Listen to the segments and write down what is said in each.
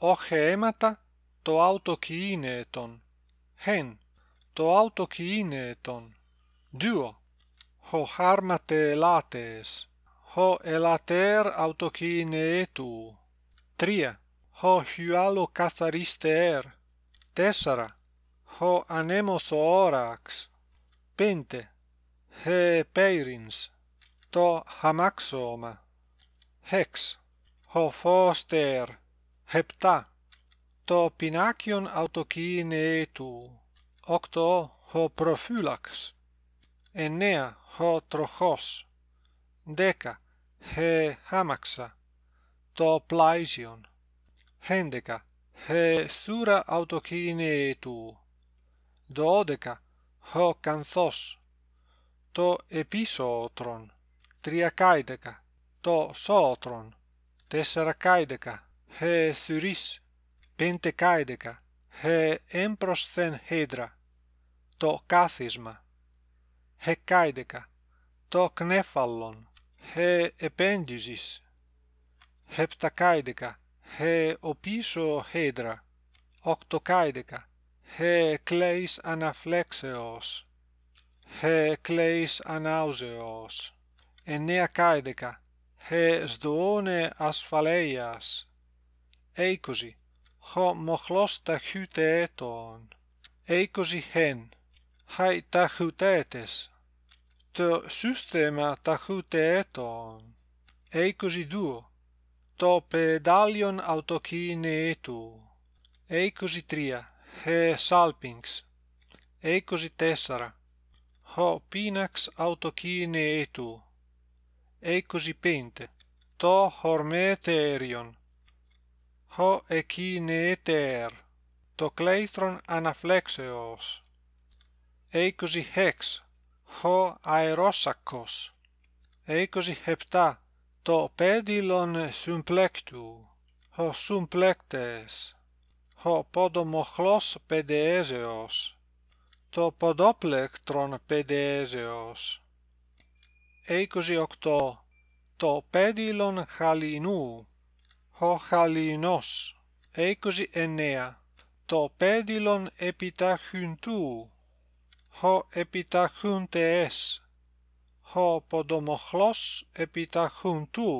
o gemata to autochineeton hen to autochineeton duo ho harmate lates ho elater autochineetu tria ho hualo casarister tetsera ho anemos orax pente he peirins to hamaxoma hex ho forster 7. το πινάκιον αυτοκίνητου 8. ο προφύλαξ 9. ο τροχός 10. ε χάμαξα το πλάιζιον 11. ε θούρα αυτοκίνητου 12. ο κανθός το επίσοοτρον 13. το σώτρον, τέσσερα το χεεσυρίς πέντε χε ἐμπρόσθεν χέδρα, το κάθισμα, καίδεκα, το κνέφαλον, χε επένδυζης, καίδεκα, χε οπίσω οκτο καίδεκα, χε κλαίς αναφλέξεως, χε κλαίς ανάουζεως, εννέα καίδεκα, χε σδοώνε ασφαλείας, είκοσι, χω μοχλός ταχυτέτων, είκοσι χεν, χαι ταχυτέτες, το σύστημα ταχυτέτων, είκοσι δύο, το πεδάλιον αυτοκινήτου, είκοσι τρία, χε σαλπίνξ, είκοσι τέσσερα, ο πίναξ αυτοκινήτου, είκοσι πέντε, το χορμέτεριον, ο εκίνετερ, το κλέιστρον αναφλέξεως. Είκοσι χέξ, ο αερόσακος. Είκοσι χεπτά, το πέδιλον συμπλέκτου. ο συμπλέκτες. ο ποδομοχλός πεδέζεως, Το ποδόπλεκτρον πεδέζεως, Είκοσι οκτώ, το πέδιλον χαλινού. ho halinos ekosi enea to pedilon epita hyntu ho epita hyntes ho podomochlos epita hyntu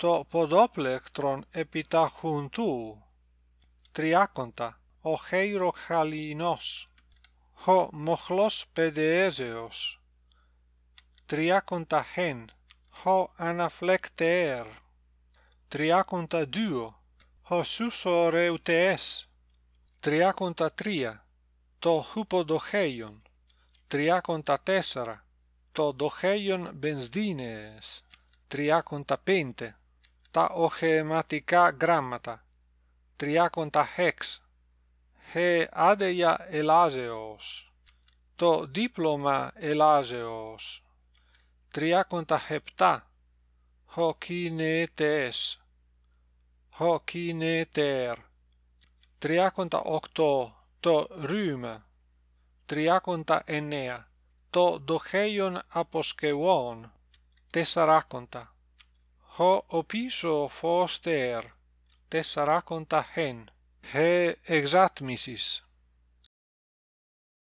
to podoplektron epita hyntu triakonta ho heiro halinos ho mochlos pedeseos triakonta hen ho anaflekter Τριάκοντα δύο Χωσούσο Ρεουτεές Τριάκοντα τρία Το Χουποδοχέιον Τριάκοντα τέσσερα Το Δοχέιον Μπενσδίνεες Τριάκοντα πέντε Τα Οχεματικά Γράμματα Τριάκοντα χέξ Χε Άδεια Ελάζεως Το Δίπλωμα Ελάζεως Τριάκοντα χεπτά Χοκίνετες. Χοκίνετερ. Τριάκοντα οκτώ. Το ρύμα» Τριάκοντα εννέα. Το δοχέιον αποσκευόν. Τεσσαράκοντα. Χο οπίσω φωστερ. Τεσσαράκοντα χέν. Χε εξάτμισις.